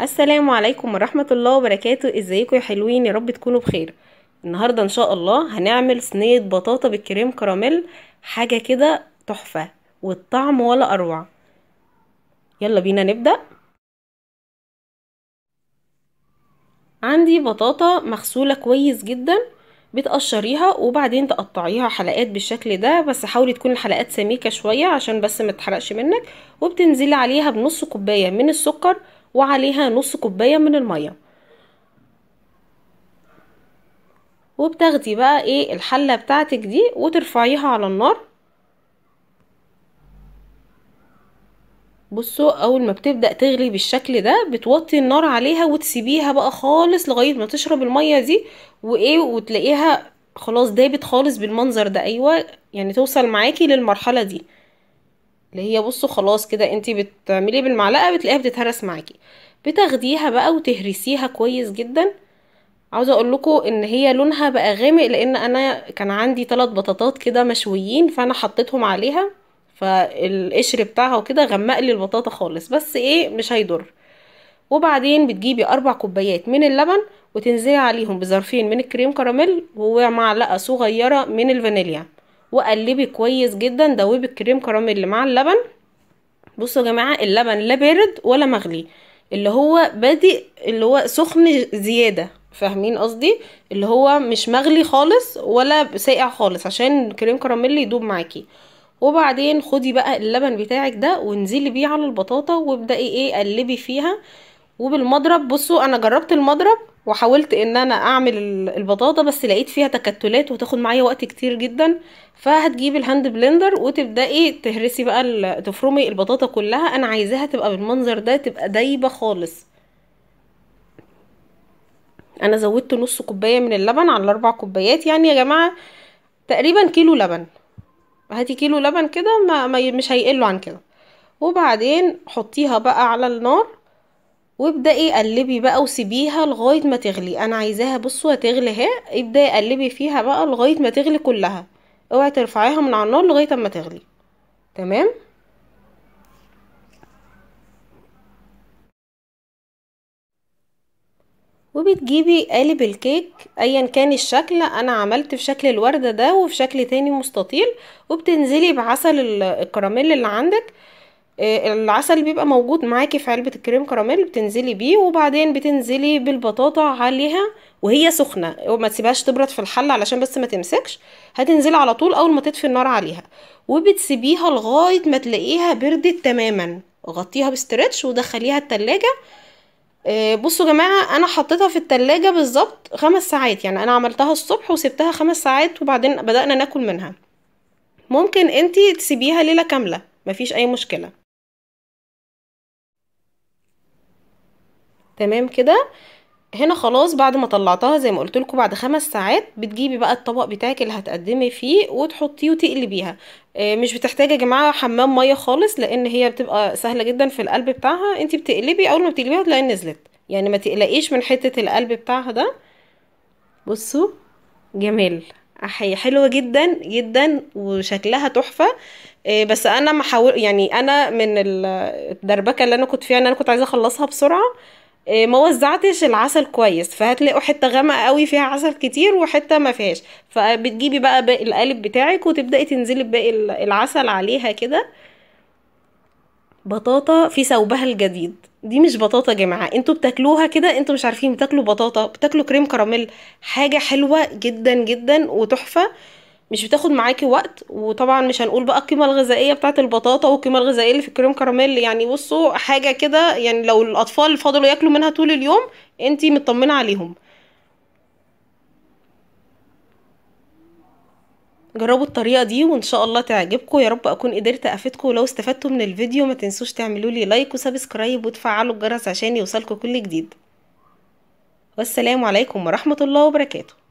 السلام عليكم ورحمة الله وبركاته ازيكم يا حلوين يا رب تكونوا بخير النهاردة ان شاء الله هنعمل صينية بطاطا بالكريم كراميل حاجة كده تحفة والطعم ولا اروع يلا بينا نبدأ عندي بطاطا مغسولة كويس جدا بتقشريها وبعدين تقطعيها حلقات بالشكل ده بس حاولي تكون الحلقات سميكة شوية عشان بس ما تحرقش منك وبتنزلي عليها بنص كوباية من السكر وعليها نص كوباية من المية وبتاخدي بقى ايه الحلة بتاعتك دي وترفعيها على النار بصوا اول ما بتبدأ تغلي بالشكل ده بتوطي النار عليها وتسيبيها بقى خالص لغاية ما تشرب المية دي وايه وتلاقيها خلاص دابت خالص بالمنظر ده ايوه يعني توصل معاكي للمرحلة دي اللي هي بصوا خلاص كده انتي بتعمليه بالمعلقه بتلاقيها بتتهرس معاكي بتاخديها بقى وتهرسيها كويس جدا عاوزه اقول لكم ان هي لونها بقى غامق لان انا كان عندي ثلاث بطاطات كده مشويين فانا حطيتهم عليها فالقشر بتاعها وكده غمق لي البطاطا خالص بس ايه مش هيضر وبعدين بتجيبي اربع كوبايات من اللبن وتنزلي عليهم بظرفين من الكريم كراميل ومعلقه صغيره من الفانيليا وقلبي كويس جدا دوبي الكريم كراميل مع اللبن بصوا يا جماعه اللبن لا بارد ولا مغلي اللي هو بادئ اللي هو سخن زياده فاهمين قصدي اللي هو مش مغلي خالص ولا ساقع خالص عشان الكريم كراميل يدوب معاكي وبعدين خدي بقى اللبن بتاعك ده وانزلي بيه على البطاطا وابدأي ايه قلبي فيها وبالمضرب بصوا انا جربت المضرب وحاولت ان انا اعمل البطاطا بس لقيت فيها تكتلات وتاخد معايا وقت كتير جدا فهتجيبي الهاند بلندر وتبداي تهرسي بقى تفرمي البطاطا كلها انا عايزاها تبقى بالمنظر ده تبقى دايبه خالص انا زودت نص كوبايه من اللبن على الاربع كوبايات يعني يا جماعه تقريبا كيلو لبن هاتي كيلو لبن كده ما مش هيقله عن كده وبعدين حطيها بقى على النار وابدأي قلبي بقى وسيبيها لغاية ما تغلي انا عايزاها بصوا هتغلي اهي ابدأي قلبي فيها بقى لغاية ما تغلي كلها اوعي ترفعيها من على النار لغاية اما تغلي تمام وبتجيبي قالب الكيك ايا كان الشكل انا عملت في شكل الوردة ده وفي شكل تاني مستطيل وبتنزلي بعسل الكراميل اللي عندك آه، العسل بيبقى موجود معاكي في علبه الكريم كراميل بتنزلي بيه وبعدين بتنزلي بالبطاطا عليها وهي سخنه وما تسيبهاش تبرد في الحله علشان بس ما تمسكش هتنزلي على طول اول ما تطفي النار عليها وبتسيبيها لغايه ما تلاقيها بردت تماما غطيها باسترتش ودخليها التلاجة آه، بصوا يا جماعه انا حطيتها في التلاجة بالظبط خمس ساعات يعني انا عملتها الصبح وسبتها خمس ساعات وبعدين بدأنا ناكل منها ممكن انتي تسيبيها ليله كامله مفيش اي مشكله تمام كده هنا خلاص بعد ما طلعتها زي ما قلت لكم بعد خمس ساعات بتجيبي بقى الطبق بتاعك اللي هتقدمي فيه وتحطيه وتقلبيها آه، مش بتحتاجي يا جماعه حمام ميه خالص لان هي بتبقى سهله جدا في القلب بتاعها انت بتقلبي اول ما بتقلبيها تلاقي نزلت يعني ما تقلقيش من حته القلب بتاعها ده بصوا جمال احي حلوه جدا جدا وشكلها تحفه آه، بس انا محاول يعني انا من الدربكه اللي انا كنت فيها ان انا كنت عايزه اخلصها بسرعه آه، ما وزعتش العسل كويس فهتلاقوا حته غامقه قوي فيها عسل كتير وحته ما فيهاش فبتجيبي بقى باقي القالب بتاعك وتبداي تنزلي باقي العسل عليها كده بطاطا في ثوبها الجديد دي مش بطاطا يا جماعه انتوا بتاكلوها كده انتوا مش عارفين بتاكلوا بطاطا بتاكلوا كريم كراميل حاجه حلوه جدا جدا وتحفه مش بتاخد معاكي وقت وطبعا مش هنقول بقى القيمه الغذائيه بتاعه البطاطا والقيمه الغذائيه اللي في الكريم كراميل يعني بصوا حاجه كده يعني لو الاطفال فضلوا ياكلوا منها طول اليوم انتي مطمنه عليهم جربوا الطريقه دي وان شاء الله تعجبكم يا رب اكون قدرت افيدكم ولو استفدتوا من الفيديو ما تنسوش تعملوا لي لايك وسبسكرايب وتفعلوا الجرس عشان يوصلكم كل جديد والسلام عليكم ورحمه الله وبركاته